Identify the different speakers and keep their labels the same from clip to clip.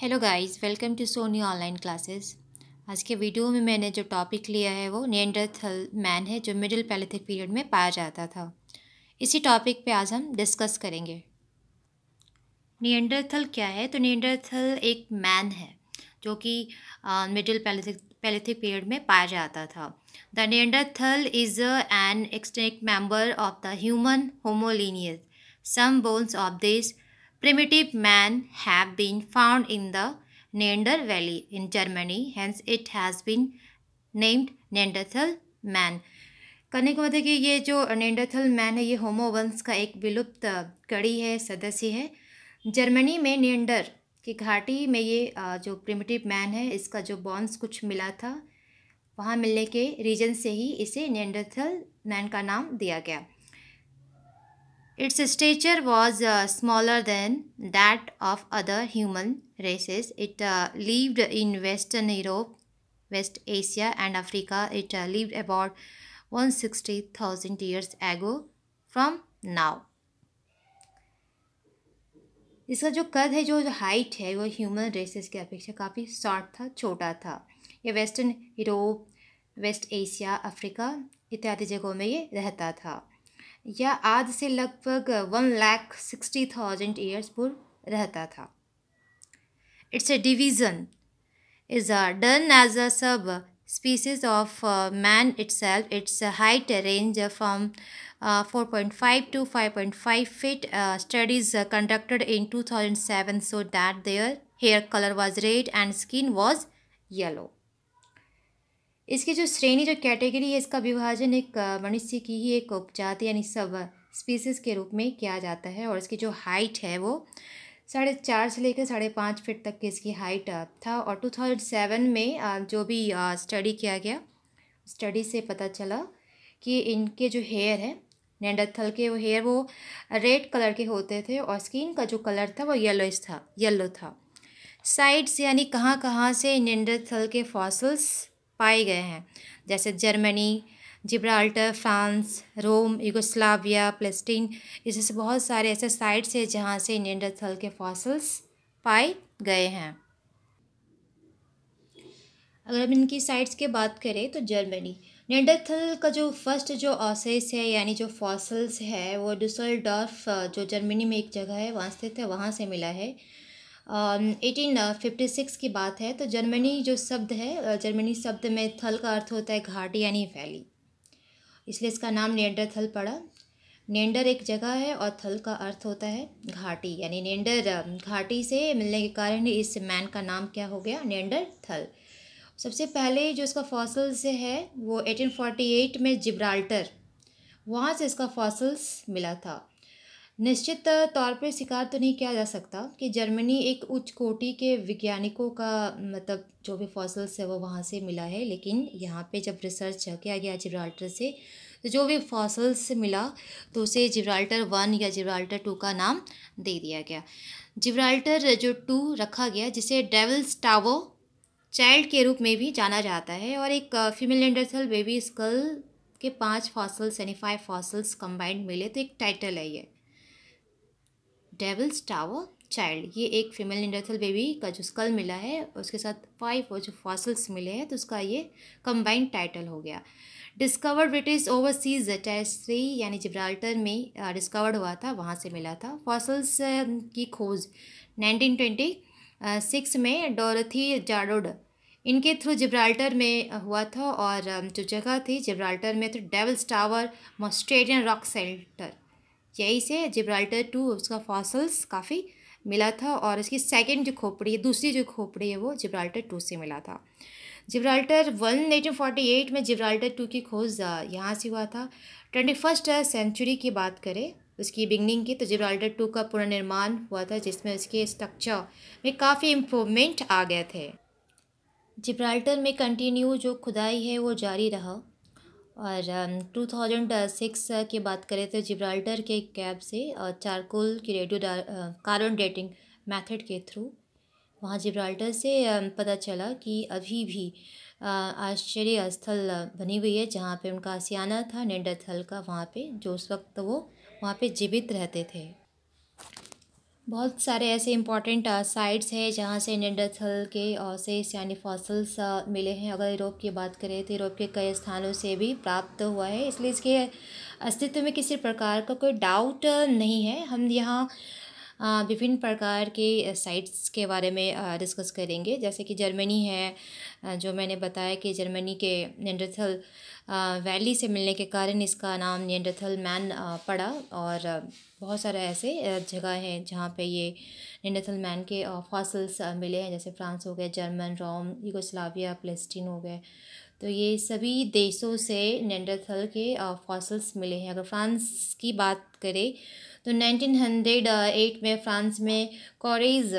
Speaker 1: Hello guys welcome to Soni online classes आज के video में मैंने जो टॉपिक लिया है वो नियंडरथल मैन है जो मिडिल पैलेथिक पीरियड में पाया जाता था इसी टॉपिक पे आज हम डिस्कस करेंगे नियंडरथल क्या है तो नियंडरथल एक मैन है जो कि मिडिल पैलेथिक पैलेथिक पीरियड में पाया जाता था the Neanderthal is an extant member of the human होमोलिनियस some bones of this primitive man have been found in the Neander Valley in Germany, hence it has been named Neanderthal man. कहने का मतलब कि ये जो नेंडरथल man है ये होमोवंस का एक विलुप्त कड़ी है सदस्य है जर्मनी में नेंडर की घाटी में ये जो प्रिमिटिव मैन है इसका जो बॉन्स कुछ मिला था वहाँ मिलने के रीजन से ही इसे नेंडरथल मैन का नाम दिया गया Its stature was uh, smaller than that of other human races. It uh, lived in Western Europe, West Asia, and Africa. It uh, lived about 160,000 years ago from now. इसका जो कद है जो हाइट है वो ह्यूमन रेसेस की अपेक्षा काफ़ी शॉर्ट था छोटा था ये western Europe west Asia Africa इत्यादि जगहों में ये रहता था या आज से लगभग one lakh sixty thousand years पूर्व रहता था it's a division is a done as a subspecies of man itself its height range from four point five to five point five feet studies conducted in two thousand seven so that their hair colour was red and skin was yellow इसकी जो श्रेणी जो category है इसका विभाजन एक मनुष्य की ही एक उपजाति यानी सब स्पीसीज के रूप में किया जाता है और इसकी जो हाइट है वो साढ़े चार से लेकर साढ़े पाँच फिट तक की इसकी हाइट था और टू थाउजेंड सेवन में जो भी स्टडी किया गया स्टडी से पता चला कि इनके जो हेयर है नैंडथल के वो हेयर वो रेड कलर के होते थे और स्किन का जो कलर था वो येलो था येलो था साइड्स यानी कहाँ कहाँ से नैंडथल के फॉसल्स पाए गए हैं जैसे Germany Gibraltar France Rome Yugoslavia Palestine इससे बहुत सारे ऐसे साइट्स हैं जहाँ से नियंडरथल के फॉसल्स पाए गए हैं अगर हम इनकी साइट्स की बात करें तो जर्मनी नेंडरथल का जो फर्स्ट जो ऑसेस है यानी जो फॉसल्स है वो डुसलडॉर्फ जो जर्मनी में एक जगह है वहाँ स्थित है वहाँ से मिला है एटीन फिफ्टी सिक्स की बात है तो जर्मनी जो शब्द है जर्मनी शब्द में थल का अर्थ होता है घाट यानी वैली इसलिए इसका नाम नेंडर थल पड़ा नेंडर एक जगह है और थल का अर्थ होता है घाटी यानी नेंडर घाटी से मिलने के कारण इस मैन का नाम क्या हो गया नेंडर थल सबसे पहले जो इसका फॉसल्स है वो एटीन फोर्टी एट में जिब्राल्टर वहाँ से इसका फॉसल्स मिला था निश्चित तौर पर स्वीकार तो नहीं किया जा सकता कि जर्मनी एक उच्च कोटि के वैज्ञानिकों का मतलब जो भी फॉसल्स है वो वहाँ से मिला है लेकिन यहाँ पे जब रिसर्च किया गया जिब्राल्टर से तो जो भी फॉसल्स मिला तो उसे जिब्राल्टर वन या जिब्राल्टर टू का नाम दे दिया गया जिब्राल्टर जो टू रखा गया जिसे डेवल्स टावो चाइल्ड के रूप में भी जाना जाता है और एक फीमेल एंडरसल बेबी स्कल के पांच फॉसल्स यानी फाइव फॉसल्स कंबाइंड मिले तो एक टाइटल है ये डेवल्स टावर चाइल्ड ये एक फीमेल निंडरथल बेबी का जो स्कल मिला है उसके साथ फाइव और जो फॉसल्स मिले हैं तो उसका ये कंबाइंड टाइटल हो गया डिस्कवर्ड ब्रिटिश ओवरसीज टेस्ट्री यानी जिब्राल्टर में डिस्कवर्ड uh, हुआ था वहाँ से मिला था फॉसल्स um, की खोज नाइनटीन ट्वेंटी सिक्स में डोरथी जाडोड इनके थ्रू जिब्राल्टर में uh, हुआ था और um, जो जगह थी जिब्राल्टर में तो डेवल्स टावर मॉस्ट्रेलियन रॉक सेल्टर यही से जिब्राल्टर टू उसका फॉसल्स काफ़ी मिला था और इसकी सेकेंड जो खोपड़ी है दूसरी जो खोपड़ी है वो जिब्राल्टर टू से मिला था Gibraltar one nineteen forty eight में जिब्राल्टर टू की खोज यहाँ से हुआ था ट्वेंटी फर्स्ट सेंचुरी की बात करें उसकी बिगनिंग की तो जिब्राल्टर टू का पुनर्निर्माण हुआ था जिसमें उसके स्ट्रक्चर में काफ़ी इम्प्रूवमेंट आ गए थे जिब्राल्टर में कंटिन्यू जो खुदाई है वो जारी रहा और टू थाउजेंड सिक्स की बात करें तो जिब्राल्टर के कैब से चारकोल की रेडियो कार्बन डेटिंग मेथड के थ्रू वहाँ जिब्राल्टर से पता चला कि अभी भी आश्चर्य स्थल बनी हुई है जहाँ पे उनका आसियाना था थल का वहाँ पे जो उस वक्त वो वहाँ पे जीवित रहते थे बहुत सारे ऐसे इंपॉर्टेंट साइट्स हैं जहाँ से नेंडरथल के अवशेष यानी फॉसल्स मिले हैं अगर यूरोप की बात करें तो यूरोप के कई स्थानों से भी प्राप्त हुआ है इसलिए इसके अस्तित्व में किसी प्रकार का कोई डाउट नहीं है हम यहाँ विभिन्न प्रकार के साइट्स के बारे में डिस्कस करेंगे जैसे कि जर्मनी है जो मैंने बताया कि जर्मनी के नेंडरथल वैली से मिलने के कारण इसका नाम नेंडरथल मैन पड़ा और बहुत सारे ऐसे जगह हैं जहाँ पे ये नेंडरथल मैन के फॉसल्स मिले हैं जैसे फ्रांस हो गया जर्मन रोम यूगोस्लाविया प्लेस्टीन हो गए तो ये सभी देशों से नेंडरथल के फॉसल्स मिले हैं अगर फ्रांस की बात करें तो नाइनटीन हंड्रेड एट में फ्रांस में कॉरेज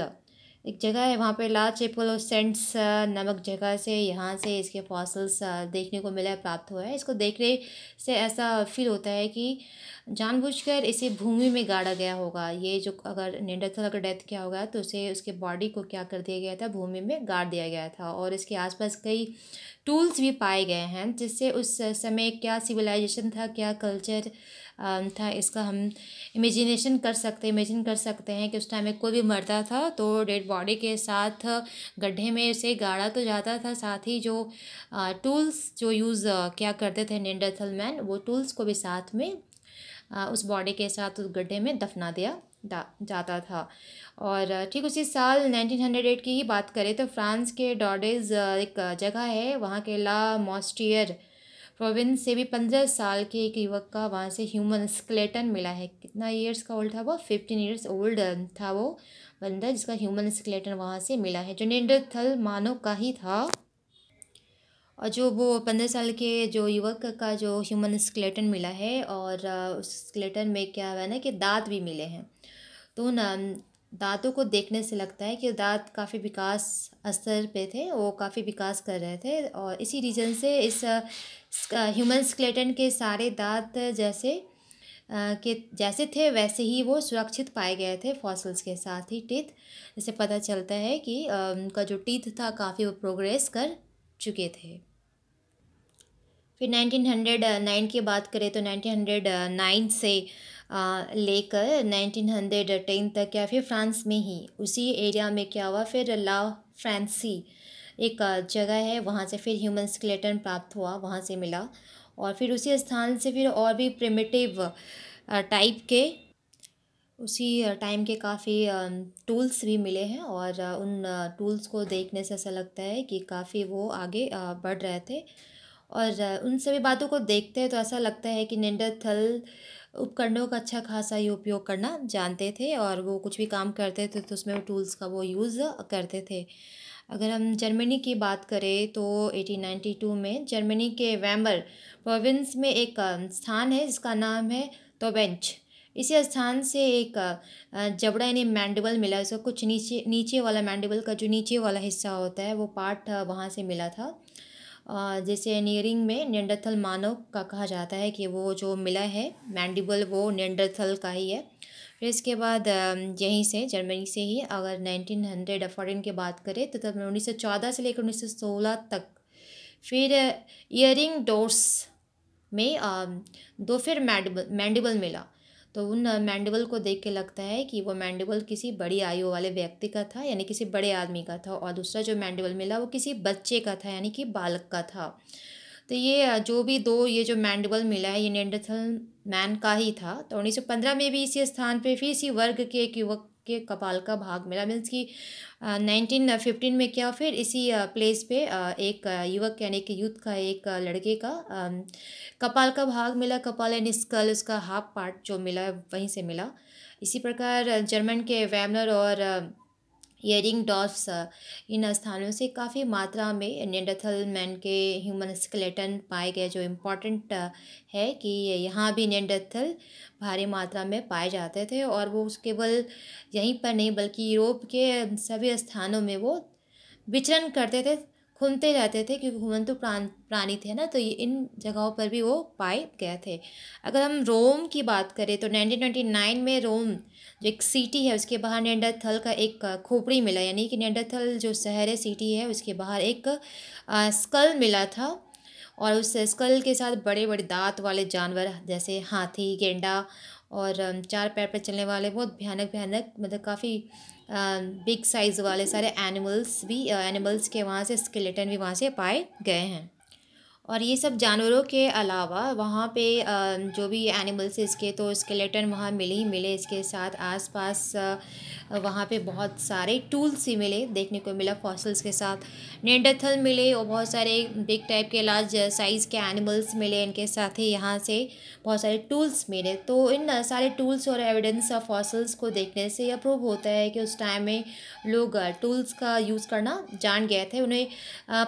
Speaker 1: एक जगह है वहाँ पे ला सेंट्स नमक जगह से यहाँ से इसके फॉसल्स देखने को मिला प्राप्त हुआ है इसको देखने से ऐसा फील होता है कि जानबूझकर इसे भूमि में गाड़ा गया होगा ये जो अगर नेंडरथल अगर डेथ किया होगा तो उसे उसके बॉडी को क्या कर दिया गया था भूमि में गाड़ दिया गया था और इसके आसपास कई टूल्स भी पाए गए हैं जिससे उस समय क्या सिविलाइजेशन था क्या कल्चर था इसका हम इमेजिनेशन कर सकते इमेजिन कर सकते हैं कि उस टाइम में कोई भी मरता था तो डेड बॉडी के साथ गड्ढे में उसे गाड़ा तो जाता था साथ ही जो टूल्स जो यूज़ किया करते थे नेंडरथल मैन वो टूल्स को भी साथ में उस बॉडी के साथ उस गड्ढे में दफना दिया जाता था और ठीक उसी साल नाइनटीन हंड्रेड एट की ही बात करें तो फ्रांस के डॉडेज एक जगह है वहाँ के ला मॉस्टियर प्रोविंस से भी पंद्रह साल के एक युवक का वहाँ से ह्यूमन स्केलेटन मिला है कितना ईयर्स का ओल्ड था वो फिफ्टीन ईयर्स ओल्ड था वो बंदर जिसका ह्यूमन स्केलेटन वहाँ से मिला है जो थल मानव का ही था और जो वो पंद्रह साल के जो युवक का जो ह्यूमन स्केलेटन मिला है और उस स्केलेटन में क्या हुआ है ना कि दांत भी मिले हैं तो ना दांतों को देखने से लगता है कि दांत काफ़ी विकास स्तर पे थे वो काफ़ी विकास कर रहे थे और इसी रीज़न से इस ह्यूमन स्केलेटन के सारे दांत जैसे आ, के जैसे थे वैसे ही वो सुरक्षित पाए गए थे फॉसल्स के साथ ही टीथ जैसे पता चलता है कि आ, उनका जो टीथ था काफ़ी वो प्रोग्रेस कर चुके थे फिर नाइनटीन हंड्रेड नाइन की बात करें तो नाइनटीन हंड्रेड नाइन से लेकर 1910 तक या फिर फ्रांस में ही उसी एरिया में क्या हुआ फिर ला फ्रांसी एक जगह है वहाँ से फिर ह्यूमन स्केलेटन प्राप्त हुआ वहाँ से मिला और फिर उसी स्थान से फिर और भी प्रिमिटिव टाइप के उसी टाइम के काफ़ी टूल्स भी मिले हैं और उन टूल्स को देखने से ऐसा लगता है कि काफ़ी वो आगे बढ़ रहे थे और उन सभी बातों को देखते हैं तो ऐसा लगता है कि थल उपकरणों का अच्छा खासा ही उपयोग करना जानते थे और वो कुछ भी काम करते थे तो उसमें वो टूल्स का वो यूज़ करते थे अगर हम जर्मनी की बात करें तो 1892 में जर्मनी के वैम्बर प्रोविंस में एक स्थान है जिसका नाम है तोबेंच इसी स्थान से एक जबड़ा यानी मैंडिबल मिला उसका कुछ नीचे नीचे वाला मैंडिबल का जो नीचे वाला हिस्सा होता है वो पार्ट वहाँ से मिला था जैसे नियरिंग में नेंडरथल मानव का कहा जाता है कि वो जो मिला है मैंडिबल वो नेंडरथल का ही है फिर इसके बाद यहीं से जर्मनी से ही अगर नाइनटीन हंड्रेड अफॉर्डिन की बात करें तो तब उन्नीस सौ चौदह से लेकर उन्नीस सौ सोलह तक फिर ईयरिंग डोर्स में दो फिर मैंडिबल मैंडिबल मिला तो उन मैंडिबल को देख के लगता है कि वो मैंडिबल किसी बड़ी आयु वाले व्यक्ति का था यानी किसी बड़े आदमी का था और दूसरा जो मैंडिबल मिला वो किसी बच्चे का था यानी कि बालक का था तो ये जो भी दो ये जो मैंडबल मिला है ये नेंडरथल मैन का ही था तो उन्नीस सौ पंद्रह में भी इसी स्थान पे फिर इसी वर्ग के एक युवक के कपाल का भाग मिला मीन्स कि नाइनटीन फिफ्टीन में क्या फिर इसी प्लेस पे एक युवक यानी कि यूथ का एक लड़के का कपाल का भाग मिला कपाल एंड स्कल उसका हाफ पार्ट जो मिला वहीं से मिला इसी प्रकार जर्मन के वैमलर और हेयरिंग डॉफ्स uh, इन स्थानों से काफ़ी मात्रा में नेंडाथल मैन के ह्यूमन स्केलेटन पाए गए जो इम्पोर्टेंट uh, है कि यहाँ भी नेंडाथल भारी मात्रा में पाए जाते थे और वो केवल यहीं पर नहीं बल्कि यूरोप के सभी स्थानों में वो विचरण करते थे घूमते रहते थे क्योंकि घुमंतु प्राण प्राणी थे ना तो ये इन जगहों पर भी वो पाए गए थे अगर हम रोम की बात करें तो 1929 में रोम जो एक सिटी है उसके बाहर नेंडरथल का एक खोपड़ी मिला यानी कि नेंडरथल जो शहर है सिटी है उसके बाहर एक आ, स्कल मिला था और उस स्कल के साथ बड़े बड़े दांत वाले जानवर जैसे हाथी गेंडा और चार पैर पर चलने वाले बहुत भयानक भयानक मतलब काफ़ी बिग साइज़ वाले सारे एनिमल्स भी एनिमल्स के वहाँ से स्केलेटन भी वहाँ से पाए गए हैं और ये सब जानवरों के अलावा वहाँ पे जो भी एनिमल्स इसके तो स्केलेटन वहाँ मिले ही मिले इसके साथ आसपास वहाँ पे बहुत सारे टूल्स ही मिले देखने को मिला फॉसल्स के साथ नेंडरथल मिले और बहुत सारे बिग टाइप के लार्ज साइज़ के एनिमल्स मिले इनके साथ ही यहाँ से बहुत सारे टूल्स मिले तो इन सारे टूल्स और एविडेंस फॉसल्स को देखने से यह प्रूव होता है कि उस टाइम में लोग टूल्स का यूज़ करना जान गए थे उन्हें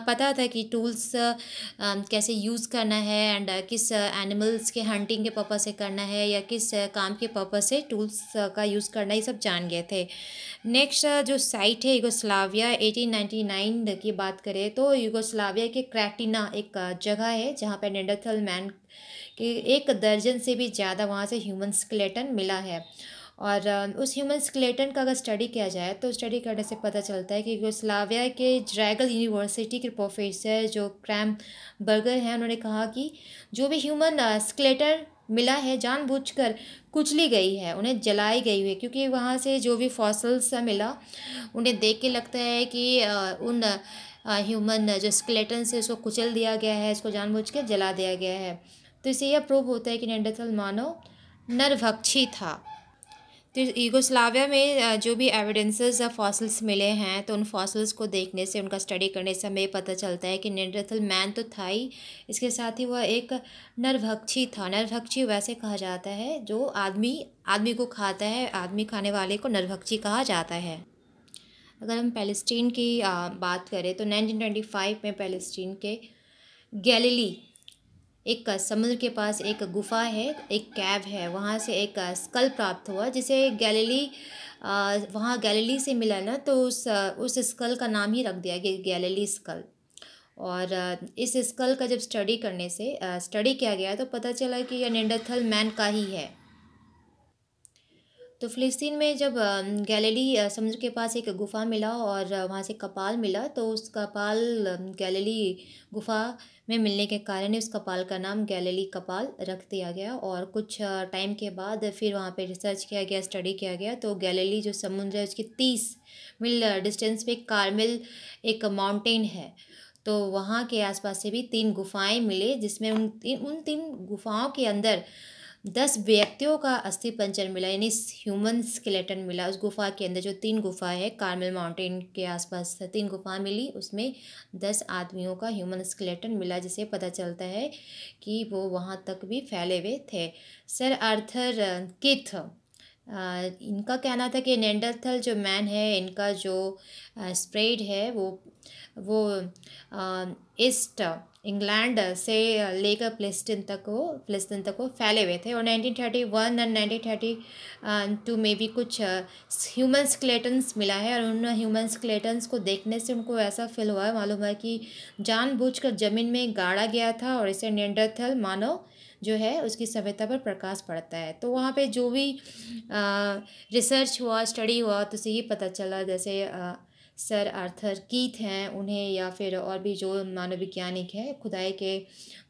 Speaker 1: पता था कि टूल्स कैसे यूज़ करना है एंड किस एनिमल्स के हंटिंग के पर्पज से करना है या किस काम के पर्पज से टूल्स का यूज़ करना ये सब जान गए थे नेक्स्ट जो साइट है यूगोस्लाविया 1899 की बात करें तो यूगोस्लाविया के क्रैटिना एक जगह है जहाँ पर नेंडरथल मैन के एक दर्जन से भी ज़्यादा वहाँ से ह्यूमन स्केलेटन मिला है और उस ह्यूमन स्केलेटन का अगर स्टडी किया जाए तो स्टडी करने से पता चलता है कि स्लाविया के ड्रैगल यूनिवर्सिटी के प्रोफेसर जो क्रैम बर्गर हैं उन्होंने कहा कि जो भी ह्यूमन स्केलेटन मिला है जानबूझकर कुचली गई है उन्हें जलाई गई है क्योंकि वहाँ से जो भी फॉसल्स मिला उन्हें देख के लगता है कि उन ह्यूमन जो स्केलेटन से उसको कुचल दिया गया है इसको जानबूझ जला दिया गया है तो इससे यह प्रूव होता है कि नेंडरथल मानव नरभक्षी था तो ईगोस्लाविया में जो भी एविडेंसेस फॉसल्स मिले हैं तो उन फॉसल्स को देखने से उनका स्टडी करने से हमें पता चलता है कि निंडरथल मैन तो था ही इसके साथ ही वह एक नरभक्षी था नरभक्षी वैसे कहा जाता है जो आदमी आदमी को खाता है आदमी खाने वाले को नरभक्षी कहा जाता है अगर हम पैलेस्टीन की बात करें तो नाइनटीन में पैलेस्टीन के गैलीली एक समुद्र के पास एक गुफा है एक कैव है वहाँ से एक स्कल प्राप्त हुआ जिसे गैलेली वहाँ गैलेली से मिला ना तो उस उस स्कल का नाम ही रख दिया गया गैलेली स्कल और इस स्कल का जब स्टडी करने से स्टडी किया गया तो पता चला कि यह निंडथल मैन का ही है तो फ़िलिस्तीन में जब गैलेली समुद्र के पास एक गुफ़ा मिला और वहाँ से कपाल मिला तो उस कपाल गैलेली गुफ़ा में मिलने के कारण उस कपाल का नाम गैलेली कपाल रख दिया गया और कुछ टाइम के बाद फिर वहाँ पे रिसर्च किया गया स्टडी किया गया तो गैलेली जो समुद्र है उसकी तीस मील डिस्टेंस पे कारमिल एक माउंटेन है तो वहाँ के आसपास से भी तीन गुफाएं मिले जिसमें उन तीन उन तीन गुफाओं के अंदर दस व्यक्तियों का अस्थि पंचर मिला यानी ह्यूमन स्केलेटन मिला उस गुफा के अंदर जो तीन गुफा है कार्मेल माउंटेन के आसपास तीन गुफा मिली उसमें दस आदमियों का ह्यूमन स्केलेटन मिला जिसे पता चलता है कि वो वहाँ तक भी फैले हुए थे सर आर्थर किथ इनका कहना था कि नैंडरथल जो मैन है इनका जो स्प्रेड है वो वो ईस्ट इंग्लैंड से लेकर प्लेस्टिन तक वो प्लेस्टिन तक वो फैले हुए थे और nineteen thirty one and nineteen thirty two में भी कुछ ह्यूमन uh, स्केलेटन्स मिला है और उन ह्यूमन स्केलेटन्स को देखने से उनको ऐसा फील हुआ है मालूम है कि जानबूझकर ज़मीन में गाड़ा गया था और इसे निंडरथल मानव जो है उसकी सभ्यता पर प्रकाश पड़ता है तो वहाँ पे जो भी आ, uh, रिसर्च हुआ स्टडी हुआ तो उसे ही पता चला जैसे आ, uh, सर आर्थर कीथ हैं उन्हें या फिर और भी जो मानव वैज्ञानिक हैं खुदाई के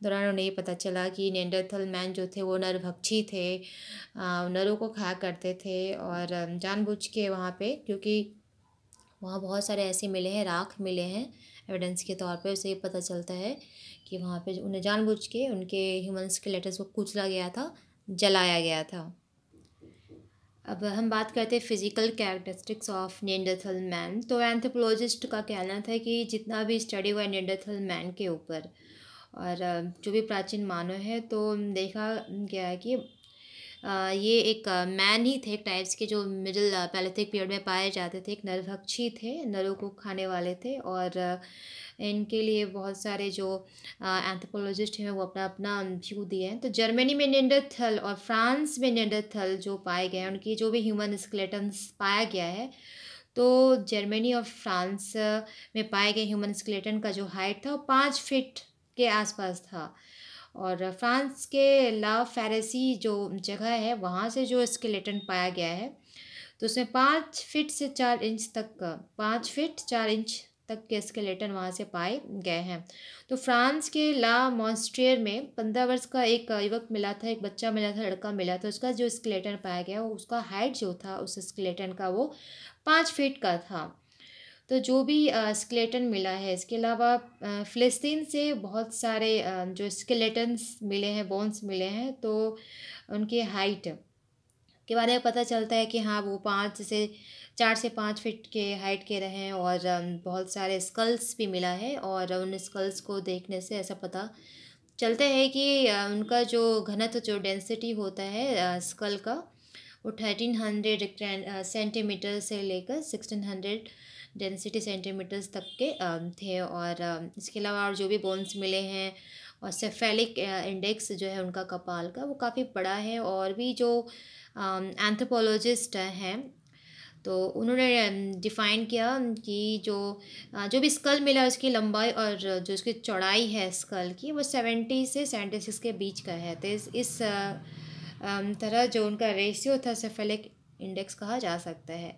Speaker 1: दौरान उन्हें ये पता चला कि नेंडरथल मैन जो थे वो नरभक्षी थे नरों को खाया करते थे और जानबूझ के वहाँ पे क्योंकि वहाँ बहुत सारे ऐसे मिले हैं राख मिले हैं एविडेंस के तौर पे उसे ये पता चलता है कि वहाँ पे उन्हें जानबूझ के उनके ह्यूमन स्केलेटस को कुचला गया था जलाया गया था अब हम बात करते हैं physical characteristics of Neanderthal man तो एंथ्रोपोलॉजिस्ट का कहना था कि जितना भी स्टडी हुआ नेंडरथल मैन के ऊपर और जो भी प्राचीन मानव है तो देखा गया है कि ये एक मैन ही थे टाइप्स के जो मिडिल पैलेथिक पीरियड में पाए जाते थे एक नरभक्षी थे नरों को खाने वाले थे और इनके लिए बहुत सारे जो एंथ्रोपोलॉजिस्ट हैं वो अपना अपना व्यू दिए हैं तो जर्मनी में थल और फ्रांस में थल जो पाए गए हैं उनकी जो भी ह्यूमन स्केलेटन्स पाया गया है तो जर्मनी और फ्रांस में पाए गए ह्यूमन स्केलेटन का जो हाइट था वो पाँच फिट के आसपास था और फ्रांस के ला फेरेसी जो जगह है वहाँ से जो स्केलेटन पाया गया है तो उसमें पाँच फिट से चार इंच तक पाँच फिट चार इंच तक के स्केलेटन वहाँ से पाए गए हैं तो फ्रांस के ला मॉन्स्ट्रियर में पंद्रह वर्ष का एक युवक मिला था एक बच्चा मिला था लड़का मिला था उसका जो स्केलेटन पाया गया उसका हाइट जो था उस स्केलेटन का वो पाँच फीट का था तो जो भी स्केलेटन मिला है इसके अलावा फ़लस्तीन से बहुत सारे जो स्केलेटन्स मिले हैं बोन्स मिले हैं तो उनके हाइट के बारे में पता चलता है कि हाँ वो पाँच से चार से पाँच फिट के हाइट के रहे हैं और बहुत सारे स्कल्स भी मिला है और उन स्कल्स को देखने से ऐसा पता चलता है कि उनका जो घनत्व जो डेंसिटी होता है स्कल का वो थर्टीन हंड्रेड सेंटीमीटर से लेकर सिक्सटीन हंड्रेड डेंसिटी सेंटीमीटर्स तक के थे और इसके अलावा और जो भी बोन्स मिले हैं और सेफेलिक इंडेक्स जो है उनका कपाल का वो काफ़ी बड़ा है और भी जो एंथ्रोपोलॉजिस्ट हैं तो उन्होंने डिफ़ाइन किया कि जो जो भी स्कल मिला उसकी लंबाई और जो उसकी चौड़ाई है स्कल की वो सेवेंटी से सेवेंटी सिक्स के बीच का है तो इस, इस तरह जो उनका रेशियो था सेफेलिक इंडेक्स कहा जा सकता है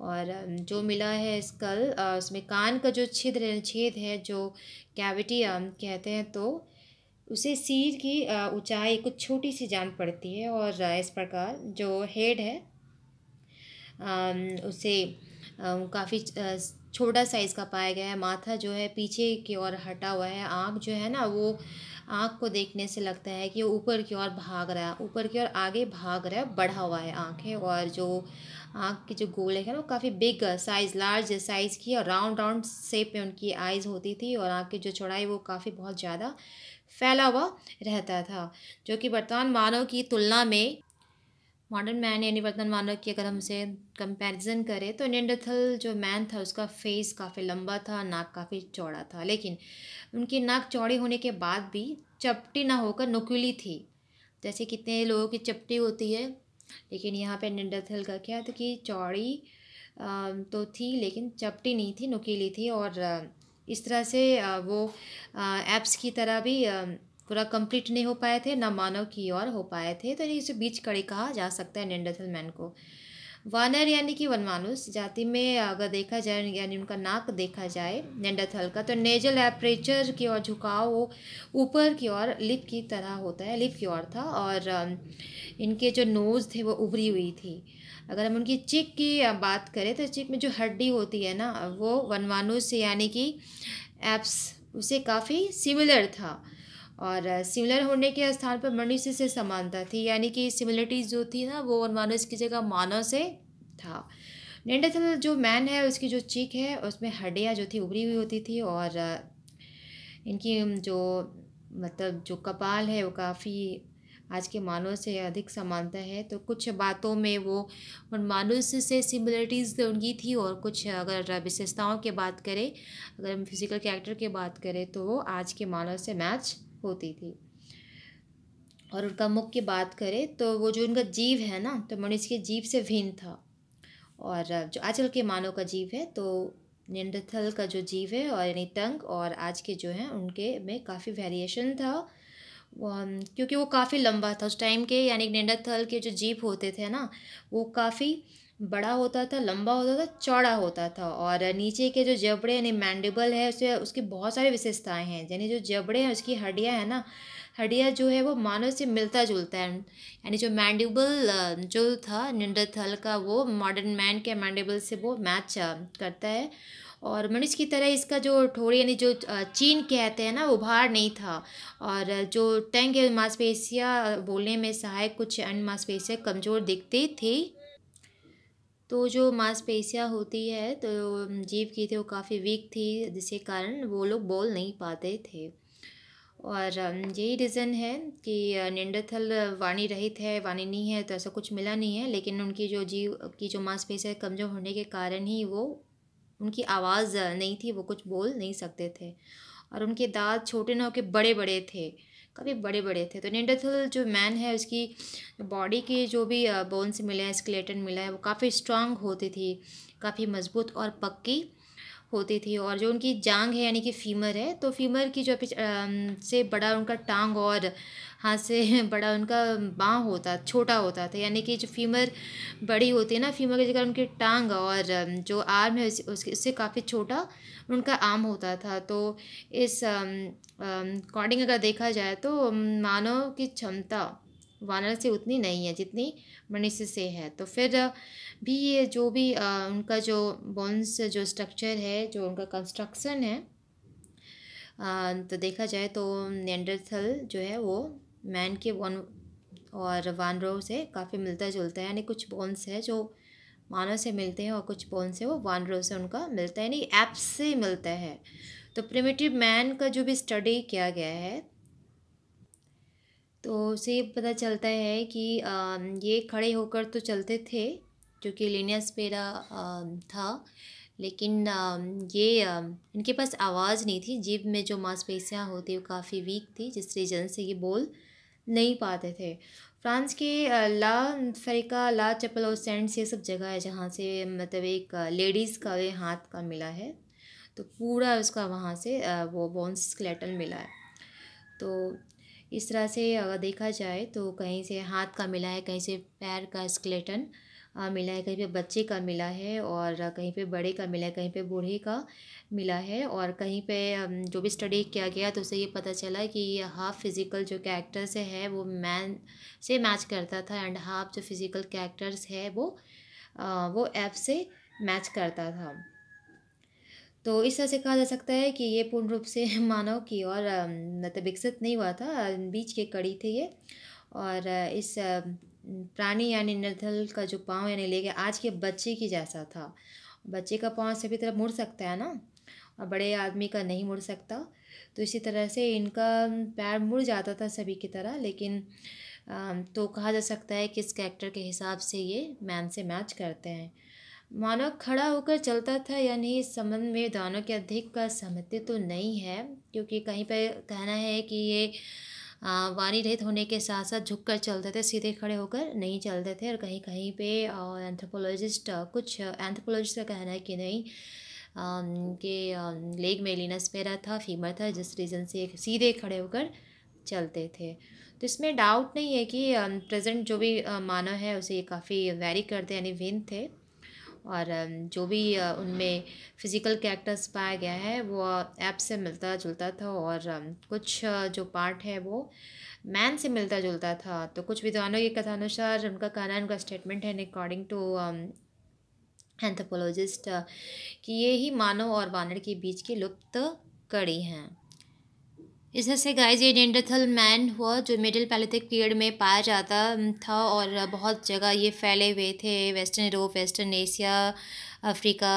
Speaker 1: और जो मिला है स्कल उसमें कान का जो छिद्र छेद है जो कैविटी हम कहते हैं तो उसे सिर की ऊंचाई कुछ छोटी सी जान पड़ती है और इस प्रकार जो हेड है उसे काफ़ी छोटा साइज़ का पाया गया है माथा जो है पीछे की ओर हटा हुआ है आँख जो है ना वो आँख को देखने से लगता है कि ऊपर की ओर भाग रहा है ऊपर की ओर आगे भाग रहा है बढ़ा हुआ है आँखें और जो आँख के जो गोल है ना वो काफ़ी बिग साइज़ लार्ज साइज़ की और राउंड राउंड शेप में उनकी आइज़ होती थी और आँख की जो चौड़ाई वो काफ़ी बहुत ज़्यादा फैला हुआ रहता था जो कि वर्तमान मानव की तुलना में मॉडर्न मैन यानी वर्तमान मानव की अगर हम इसे कंपैरिजन करें तो नेंडरथल जो मैन था उसका फेस काफ़ी लंबा था नाक काफ़ी चौड़ा था लेकिन उनकी नाक चौड़ी होने के बाद भी चपटी ना होकर नुकीली थी जैसे कितने लोगों की चपटी होती है लेकिन यहाँ पे निंडरथल का क्या था कि चौड़ी तो थी लेकिन चपटी नहीं थी नुकीली थी और इस तरह से वो एप्स की तरह भी पूरा कंप्लीट नहीं हो पाए थे ना मानव की ओर हो पाए थे तो इसे बीच कड़ी कहा जा सकता है निंडरथल मैन को वानर यानी कि वनमानुस जाति में अगर देखा जाए यानी उनका नाक देखा जाए नेंडाथल का तो नेजल एपरेचर की ओर झुकाव वो ऊपर की ओर लिप की तरह होता है लिप की ओर था और इनके जो नोज़ थे वो उभरी हुई थी अगर हम उनकी चिक की बात करें तो चिक में जो हड्डी होती है ना वो वनमानुस यानी कि एप्स उसे काफ़ी सिमिलर था और सिमिलर होने के स्थान पर मनुष्य से समानता थी यानी कि सिमिलरिटीज़ जो थी ना वो मनुष्य की जगह मानव से था नेंडाथल जो मैन है उसकी जो चीक है उसमें हड्डियाँ जो थी उभरी हुई होती थी और इनकी जो मतलब जो कपाल है वो काफ़ी आज के मानव से अधिक समानता है तो कुछ बातों में वो मानुष से सिमिलरिटीज़ तो उनकी थी और कुछ अगर विशेषताओं की बात करें अगर हम फिजिकल कैरेक्टर की बात करें तो वो आज के मानव से मैच होती थी और उनका मुख की बात करें तो वो जो उनका जीव है ना तो मनुष्य के जीव से भिन्न था और जो आजकल के मानव का जीव है तो निंडथल का जो जीव है और यानी तंग और आज के जो हैं उनके में काफ़ी वेरिएशन था क्योंकि वो काफ़ी लंबा था उस टाइम के यानी निंडथल के जो जीव होते थे ना वो काफ़ी बड़ा होता था लंबा होता था चौड़ा होता था और नीचे के जो जबड़े यानी मैंडिबल है उससे उसकी बहुत सारी विशेषताएं हैं यानी जो जबड़े हैं उसकी हड्डियां हैं ना हड्डियां जो है वो मानव से मिलता जुलता है यानी जो मैंडेबल जो था निंडल का वो मॉडर्न मैन के मैंडेबल से वो मैच करता है और मनुष्य की तरह इसका जो ठोड़ी यानी जो चीन कहते हैं ना उभार नहीं था और जो टैंक मांसपेशियाँ बोलने में सहायक कुछ अन्य मांसपेशियाँ कमज़ोर दिखती थी तो जो मांसपेशियाँ होती है तो जीव की थी वो काफ़ी वीक थी जिसके कारण वो लोग बोल नहीं पाते थे और यही रीज़न है कि निंडथल वाणी रहित है वाणी नहीं है तो ऐसा कुछ मिला नहीं है लेकिन उनकी जो जीव की जो मांसपेशियाँ कमज़ोर होने के कारण ही वो उनकी आवाज़ नहीं थी वो कुछ बोल नहीं सकते थे और उनके दांत छोटे ना होकर बड़े बड़े थे काफ़ी बड़े बड़े थे तो नेंडरथल जो मैन है उसकी बॉडी के जो भी बोन्स मिले हैं स्केलेटन मिला है वो काफ़ी स्ट्रांग होती थी काफ़ी मजबूत और पक्की होती थी और जो उनकी जांग है यानी कि फीमर है तो फीमर की जो से बड़ा उनका टांग और हाथ से बड़ा उनका बाँह होता छोटा होता था यानी कि जो फीमर बड़ी होती है ना फीमर की जगह उनकी टांग और जो आर्म है उसके उससे काफ़ी छोटा उनका आम होता था तो इस अकॉर्डिंग अगर देखा जाए तो मानव की क्षमता वानर से उतनी नहीं है जितनी मनुष्य से है तो फिर भी ये जो भी आ, उनका जो बोन्स जो स्ट्रक्चर है जो उनका कंस्ट्रक्शन है आ, तो देखा जाए तो नेंडरथल जो है वो मैन के वन और वानरों से काफ़ी मिलता जुलता है यानी कुछ बोन्स है जो मानव से मिलते हैं और कुछ बोन्स है वो वानरों से उनका मिलता है यानी एप्स से मिलता है तो प्रिमेटिव मैन का जो भी स्टडी किया गया है तो उसे पता चलता है कि ये खड़े होकर तो चलते थे जो कि लीनियस पेरा था लेकिन ये इनके पास आवाज़ नहीं थी जीभ में जो मांसपेशियाँ होती वो काफ़ी वीक थी जिस रीजन से ये बोल नहीं पाते थे फ्रांस के ला फ्रिका ला चपल और सेंट्स ये सब जगह है जहाँ से मतलब एक लेडीज़ का हाथ का मिला है तो पूरा उसका वहाँ से वो बॉन्स स्केलेटन मिला है तो इस तरह से अगर देखा जाए तो कहीं से हाथ का मिला है कहीं से पैर का स्केलेटन मिला है कहीं पे बच्चे का मिला है और कहीं पे बड़े का मिला है कहीं पे बूढ़े का मिला है और कहीं पे जो भी स्टडी किया गया तो उसे ये पता चला कि हाफ फिज़िकल जो कैरेक्टर्स है वो मैन से मैच करता था एंड हाफ जो फिज़िकल कैरेक्टर्स है वो वो ऐप से मैच करता था तो इस तरह से कहा जा सकता है कि ये पूर्ण रूप से मानव की और मतलब विकसित नहीं हुआ था बीच के कड़ी थे ये और इस प्राणी यानी निर्धल का जो पाँव यानी ले गया आज के बच्चे की जैसा था बच्चे का पाँव सभी तरफ मुड़ सकता है ना और बड़े आदमी का नहीं मुड़ सकता तो इसी तरह से इनका पैर मुड़ जाता था सभी की तरह लेकिन तो कहा जा सकता है कि इस कैरेक्टर के हिसाब से ये मैन से मैच करते हैं मानव खड़ा होकर चलता था या नहीं इस संबंध में दानों के अधिक का सहमति तो नहीं है क्योंकि कहीं पर कहना है कि ये वाणी रहित होने के साथ साथ झुक कर चलते थे सीधे खड़े होकर नहीं चलते थे और कहीं कहीं पे एंथ्रोपोलॉजिस्ट कुछ एंथ्रोपोलॉजिस्ट का कहना है कि नहीं कि लेग मेलिनस मेरा था फीमर था जिस रीज़न से सीधे खड़े होकर चलते थे तो इसमें डाउट नहीं है कि प्रेजेंट जो भी मानव है उसे काफ़ी वेरी करते यानी विन थे और जो भी उनमें फ़िज़िकल कैरेक्टर्स पाया गया है वो ऐप से मिलता जुलता था और कुछ जो पार्ट है वो मैन से मिलता जुलता था तो कुछ विद्वानों तो के कथानुसार उनका कहना उनका स्टेटमेंट है अकॉर्डिंग टू एंथ्रोपोलॉजिस्ट कि ये ही मानव और वानर के बीच की लुप्त कड़ी हैं इस तरह से गाइस ये डेंडरथल मैन हुआ जो मिडिल पैलेथिक पीरियड में पाया जाता था और बहुत जगह ये फैले हुए थे western Europe western Asia Africa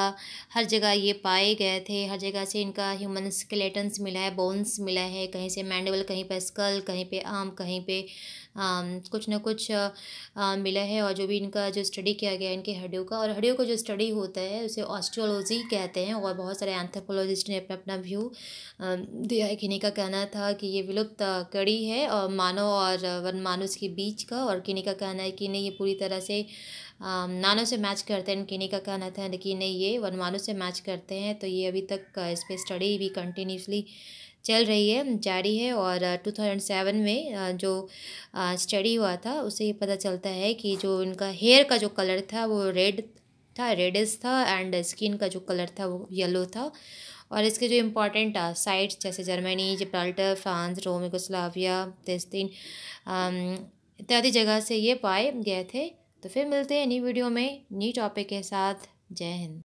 Speaker 1: हर जगह ये पाए गए थे हर जगह से इनका ह्यूमन स्केलेटन्स मिला है बोन्स मिला है कहीं से मैंडल कहीं पे स्कल कहीं पे आम कहीं पे Um, कुछ ना कुछ uh, uh, मिला है और जो भी इनका जो स्टडी किया गया इनके हड्डियों का और हड्डियों का जो स्टडी होता है उसे ऑस्ट्रोलॉजी कहते हैं और बहुत सारे एंथ्रोपोलॉजिस्ट ने अपना अपना व्यू um, दिया है किन्हीं का कहना था कि ये विलुप्त uh, कड़ी है और मानव और वन मानुष के बीच का और किन्हीं का कहना है कि नहीं ये पूरी तरह से um, नानों से मैच करते हैं किन्हीं का कहना था कि नहीं ये वन मानव से मैच करते हैं तो ये अभी तक इस पर स्टडी भी कंटिन्यूसली चल रही है जारी है और टू थाउजेंड सेवन में जो स्टडी हुआ था उसे ये पता चलता है कि जो इनका हेयर का जो कलर था वो रेड था रेडिस था एंड स्किन का जो कलर था वो येलो था और इसके जो इम्पोर्टेंट साइट्स जैसे Germany Gibraltar France Rome Yugoslavia तेस्तीन इत्यादि जगह से ये पाए गए थे तो फिर मिलते हैं नई वीडियो में नई टॉपिक के साथ जय हिंद